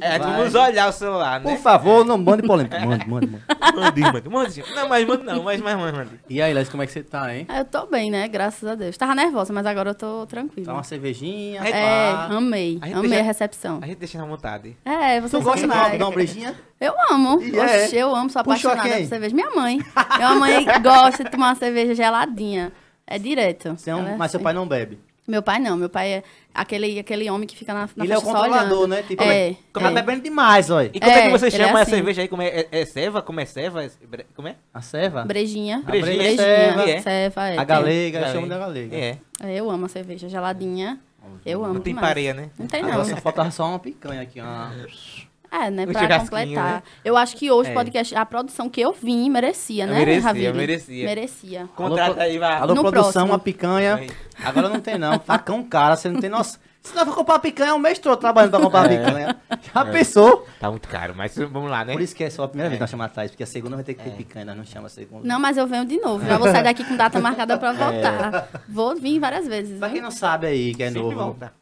É, vamos olhar o celular, né? Por favor, não mande polêmica. Mande, mande, mande. Mande, mande, Não, mas mande não, mas, mande, mande. E aí, Léo, como é que você tá, hein? Ah, eu tô bem, né? Graças a Deus. Tava nervosa, mas agora eu tô Tá tranquila. uma cervejinha, É, amei. A gente amei a recepção. A gente deixa na vontade. É, você Tu gosta de dar- dar uma brejinha? Eu amo. é? eu amo, sou apaixonada por cerveja. Minha mãe. Minha mãe gosta de tomar uma cerveja geladinha. É direto. Você é um- é mas seu pai assim. não bebe. Meu pai não, meu pai é aquele, aquele homem que fica na, na Ele é o controlador, né? Tipo, né? é, como é. bebendo demais, olha. E como é, é que você é chama é assim. a cerveja aí? Como é, é, é, ceva? Como é ceva? É como é? A ceva? Brejinha. Brejinha, Brejinha ceva. É. ceva é. A galega, galega. chama da galega. É. Eu amo a cerveja geladinha. Eu amo Não tem demais. pareia, né? Não tem não. Agora só faltava só uma picanha aqui, uma... É, né? pra completar. Né? Eu acho que hoje o é. podcast, a produção que eu vim, merecia, né, merecia, merecia. Merecia. Contrata aí, vai. Alô, no produção, próximo. uma picanha. Agora não tem, não. Facão cara, você não tem nossa. Se não for comprar picanha, é um mês todo trabalhando pra comprar é. picanha. Já é. pensou? Tá muito caro, mas vamos lá, né? Por isso que é só a primeira é. vez que é. nós chamamos atrás, porque a segunda vai ter que ter é. picanha, nós não chama a segunda. Não, mas eu venho de novo. Já vou sair daqui com data marcada pra é. voltar. Vou vir várias vezes. Pra né? quem não sabe aí, que é Sempre novo, volta.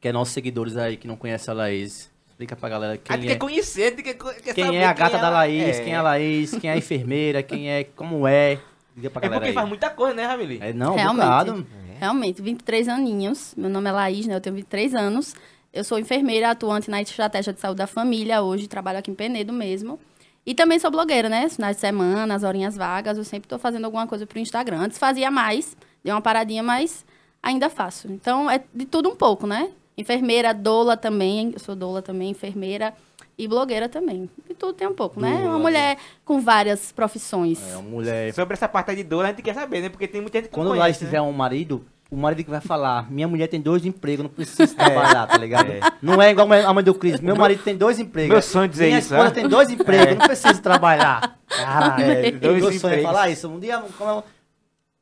que é nossos seguidores aí, que não conhece a Laís, Explica pra galera quem Aí ah, tem é. que conhecer, tem que, quer quem é a gata é da Laís, é. quem é a Laís, quem é a enfermeira, quem é, como é. Liga pra é galera porque aí. faz muita coisa, né, Ramili? É, não, Realmente. Realmente, 23 aninhos. Meu nome é Laís, né? Eu tenho 23 anos. Eu sou enfermeira atuante na estratégia de saúde da família hoje, trabalho aqui em Penedo mesmo. E também sou blogueira, né? Nas semanas, horinhas vagas, eu sempre estou fazendo alguma coisa pro Instagram. Antes fazia mais, deu uma paradinha, mas ainda faço. Então é de tudo um pouco, né? enfermeira, doula também, eu sou doula também, enfermeira e blogueira também. E tudo tem um pouco, né? É uma mulher né? com várias profissões. É, uma mulher. Sobre essa parte de doula, a gente quer saber, né? Porque tem muita gente que Quando lá nós tiver né? um marido, o marido que vai falar, minha mulher tem dois empregos, não precisa é. trabalhar, é, tá ligado? É. Não é igual a mãe do Cris, meu marido tem dois empregos. Meu sonho é dizer minha isso. Minha esposa é? tem dois empregos, não precisa trabalhar. Ah, é, dois meu empregos. sonho falar isso. Um dia, como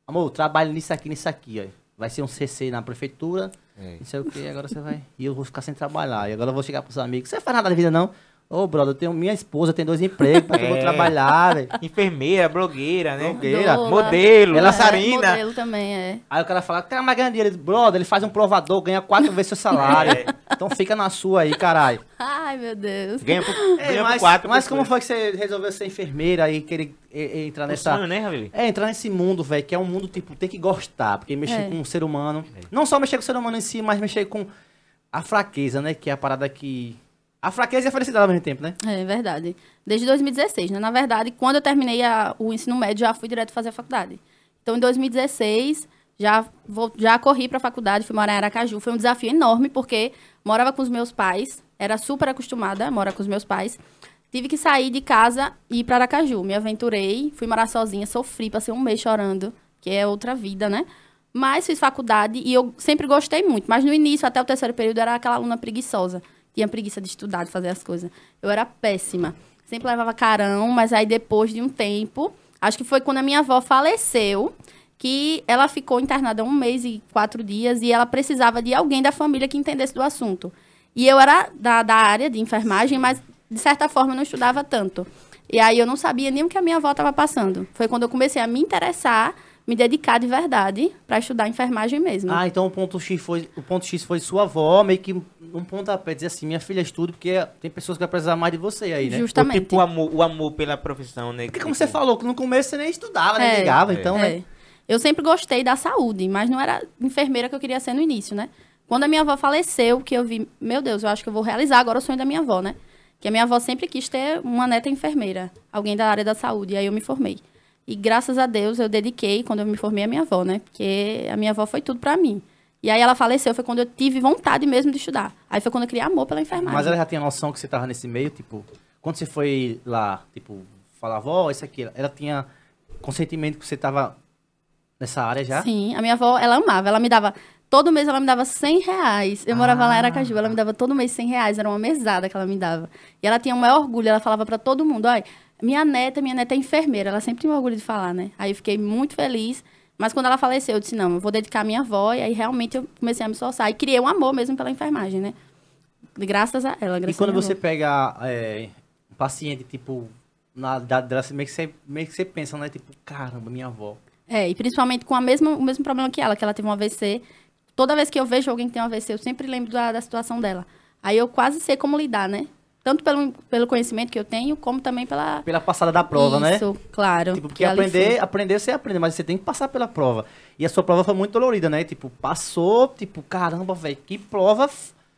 amor, trabalho nisso aqui, nisso aqui, ó vai ser um CC na prefeitura, é. não sei o que, agora você vai. E eu vou ficar sem trabalhar. E agora eu vou chegar pros amigos, você faz nada da vida não? Ô, brother, eu tenho minha esposa, tem dois empregos, porque eu vou é. trabalhar, velho. Enfermeira, blogueira, né? Blogueira. Dola. Modelo, é, lançarina. modelo também, é. Aí o cara fala, cara, mas tá ganha dinheiro. Brother, ele faz um provador, ganha quatro vezes seu salário. É. Então fica na sua aí, caralho. Ai, meu Deus. Ganha por, é, ganha mas, por quatro. Mas como foi que você resolveu ser enfermeira e querer e, e entrar nessa... sonho, né, É, entrar nesse mundo, velho, que é um mundo, tipo, tem que gostar. Porque mexer é. com um ser humano... Não só mexer com o ser humano em si, mas mexer com a fraqueza, né? Que é a parada que a fraqueza e a felicidade ao mesmo tempo, né? É verdade. Desde 2016, né? Na verdade, quando eu terminei a, o ensino médio, já fui direto fazer a faculdade. Então, em 2016, já, vou, já corri para a faculdade, fui morar em Aracaju. Foi um desafio enorme, porque morava com os meus pais, era super acostumada, mora com os meus pais. Tive que sair de casa e ir para Aracaju. Me aventurei, fui morar sozinha, sofri, passei um mês chorando, que é outra vida, né? Mas fiz faculdade e eu sempre gostei muito. Mas no início, até o terceiro período, era aquela aluna preguiçosa tinha preguiça de estudar, de fazer as coisas. Eu era péssima. Sempre levava carão, mas aí depois de um tempo, acho que foi quando a minha avó faleceu, que ela ficou internada um mês e quatro dias e ela precisava de alguém da família que entendesse do assunto. E eu era da, da área de enfermagem, mas de certa forma não estudava tanto. E aí eu não sabia nem o que a minha avó estava passando. Foi quando eu comecei a me interessar me dedicar de verdade para estudar enfermagem mesmo. Ah, então o ponto X foi o ponto X foi sua avó meio que um pontapé, dizer assim, minha filha estuda, porque tem pessoas que vai precisar mais de você aí, né? Justamente. Ou, tipo, o amor, o amor pela profissão, né? Porque como tipo você falou, que no começo você nem estudava, nem é, ligava, é. então, é. né? Eu sempre gostei da saúde, mas não era enfermeira que eu queria ser no início, né? Quando a minha avó faleceu, que eu vi, meu Deus, eu acho que eu vou realizar agora o sonho da minha avó, né? Que a minha avó sempre quis ter uma neta enfermeira, alguém da área da saúde, e aí eu me formei. E graças a Deus eu dediquei, quando eu me formei, a minha avó, né? Porque a minha avó foi tudo para mim. E aí ela faleceu, foi quando eu tive vontade mesmo de estudar. Aí foi quando eu criei amor pela enfermagem. Mas ela já tinha noção que você tava nesse meio, tipo, quando você foi lá, tipo, falar, vó, isso aqui, ela tinha consentimento que você tava nessa área já? Sim, a minha avó, ela amava, ela me dava todo mês ela me dava 100 reais. Eu ah. morava lá em ah. Aracaju, ela me dava todo mês 100 reais, era uma mesada que ela me dava. E ela tinha o maior orgulho, ela falava para todo mundo, olha, minha neta, minha neta é enfermeira, ela sempre tinha orgulho de falar, né? Aí eu fiquei muito feliz mas quando ela faleceu, eu disse, não, eu vou dedicar a minha avó. E aí, realmente, eu comecei a me esforçar. E criei um amor mesmo pela enfermagem, né? Graças a ela, graças E quando você avó. pega é, um paciente, tipo, na idade dela, meio que, você, meio que você pensa, né? Tipo, caramba, minha avó. É, e principalmente com a mesma, o mesmo problema que ela, que ela teve um AVC. Toda vez que eu vejo alguém que tem um AVC, eu sempre lembro da, da situação dela. Aí eu quase sei como lidar, né? Tanto pelo, pelo conhecimento que eu tenho, como também pela. Pela passada da prova, Isso, né? Isso, claro. Tipo, porque é aprender, aprender é você aprende, mas você tem que passar pela prova. E a sua prova foi muito dolorida, né? Tipo, passou, tipo, caramba, velho, que prova.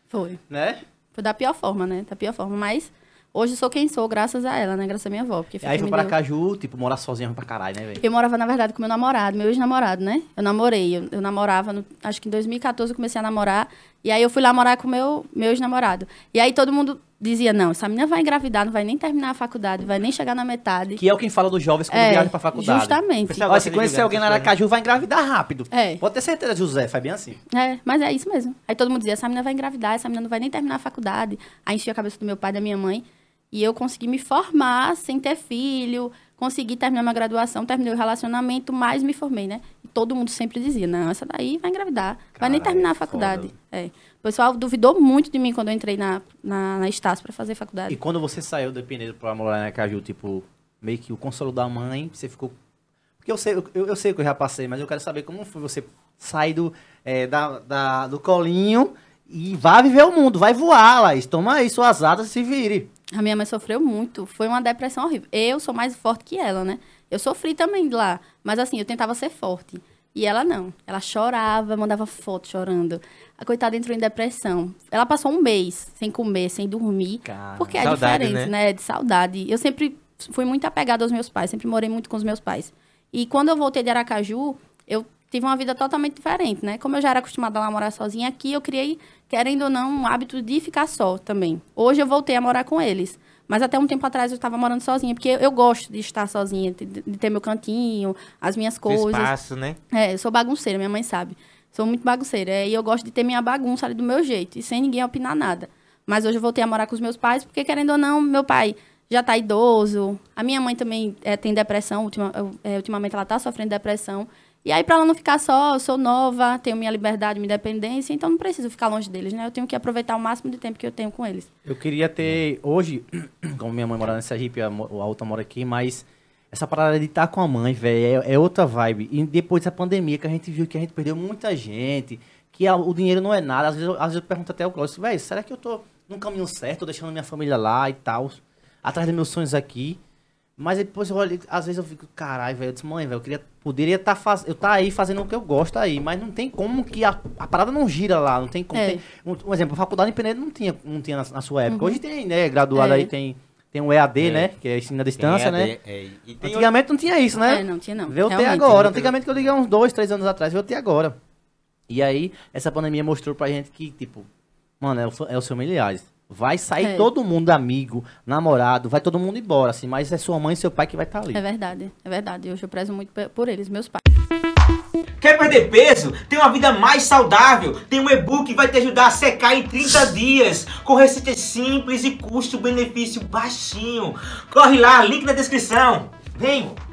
Foi. Né? Foi da pior forma, né? Da pior forma. Mas hoje sou quem sou, graças a ela, né? Graças a minha avó. Porque aí foi pra deu... Caju, tipo, morar sozinha pra caralho, né, velho? Eu morava, na verdade, com meu namorado, meu ex-namorado, né? Eu namorei. Eu, eu namorava, no... acho que em 2014 eu comecei a namorar. E aí eu fui lá morar com meu meu ex-namorado. E aí todo mundo dizia, não, essa menina vai engravidar, não vai nem terminar a faculdade, vai nem chegar na metade. Que é o que fala dos jovens quando é, viajam para faculdade. Justamente. Olha, se conhecer alguém na Aracaju, vai engravidar rápido. É. Pode ter certeza, José, faz bem assim. É, mas é isso mesmo. Aí todo mundo dizia, essa menina vai engravidar, essa menina não vai nem terminar a faculdade. Aí enchia a cabeça do meu pai e da minha mãe. E eu consegui me formar sem ter filho, consegui terminar minha graduação, terminei o relacionamento, mas me formei, né? todo mundo sempre dizia, não, essa daí vai engravidar, Caralho, vai nem terminar a faculdade. É. O pessoal duvidou muito de mim quando eu entrei na, na, na Estácio para fazer faculdade. E quando você saiu do Pinedo para morar na Caju, tipo, meio que o consolo da mãe, você ficou... Porque eu sei, eu, eu sei que eu já passei, mas eu quero saber como foi você sair do, é, da, da, do colinho e vá viver o mundo, vai voar, Laís. Toma aí suas asas, se vire. A minha mãe sofreu muito. Foi uma depressão horrível. Eu sou mais forte que ela, né? Eu sofri também lá. Mas assim, eu tentava ser forte. E ela não. Ela chorava, mandava foto chorando. A coitada entrou em depressão. Ela passou um mês sem comer, sem dormir. Cara, porque é saudade, diferente, né? né? De saudade. Eu sempre fui muito apegada aos meus pais. Sempre morei muito com os meus pais. E quando eu voltei de Aracaju, eu tive uma vida totalmente diferente, né? Como eu já era acostumada a morar sozinha aqui, eu criei, querendo ou não, um hábito de ficar só também. Hoje eu voltei a morar com eles. Mas até um tempo atrás eu estava morando sozinha, porque eu, gosto de estar sozinha, de, de, ter meu cantinho, as minhas coisas. Espaço, né? É, eu sou bagunceira, minha mãe sabe. Sou muito bagunceira. É, e eu gosto de ter minha bagunça ali do meu jeito, e sem ninguém opinar nada. Mas hoje eu voltei a morar com os meus pais, porque querendo ou não, meu pai já está idoso. A minha mãe também é, tem depressão, ultima, é, ultimamente ela está sofrendo depressão. E aí, para ela não ficar só, eu sou nova, tenho minha liberdade, minha independência, então não preciso ficar longe deles, né? Eu tenho que aproveitar o máximo de tempo que eu tenho com eles. Eu queria ter, hoje, como minha mãe mora nessa Sergipe, a, outra mora aqui, mas essa parada de estar tá com a mãe, velho, é, é, outra vibe. E depois da pandemia, que a gente viu que a gente perdeu muita gente, que a, o dinheiro não é nada. Às vezes, às vezes eu pergunto até o Clóvis velho, será que eu tô no caminho certo, deixando minha família lá e tal, atrás dos meus sonhos aqui? Mas depois eu olho, às vezes eu fico, caralho, velho, eu disse, mãe, velho, eu queria, poderia estar tá faz... eu tá aí fazendo o que eu gosto aí, mas não tem como que a, a parada não gira lá, não tem como. É. Tem, um, um, exemplo, a faculdade em Penedo não tinha, não tinha na, na sua época. Uhum. Hoje tem, né, graduado é. aí tem, tem um EAD, é. né, que é ensino à distância, EAD, né. É, antigamente outro... não tinha isso, né? É, não tinha não. Veio até agora, né? antigamente que eu liguei é uns dois, três anos atrás, veio até agora. E aí, essa pandemia mostrou pra gente que, tipo, mano, é, o, é os familiares. Vai sair é. todo mundo amigo, namorado, vai todo mundo embora, assim, mas é sua mãe e seu pai que vai estar tá ali. É verdade, é verdade. Hoje eu prezo muito por eles, meus pais. Quer perder peso? Tem uma vida mais saudável. Tem um e-book que vai te ajudar a secar em 30 dias. Com receitas simples e custo-benefício baixinho. Corre lá, link na descrição. Vem!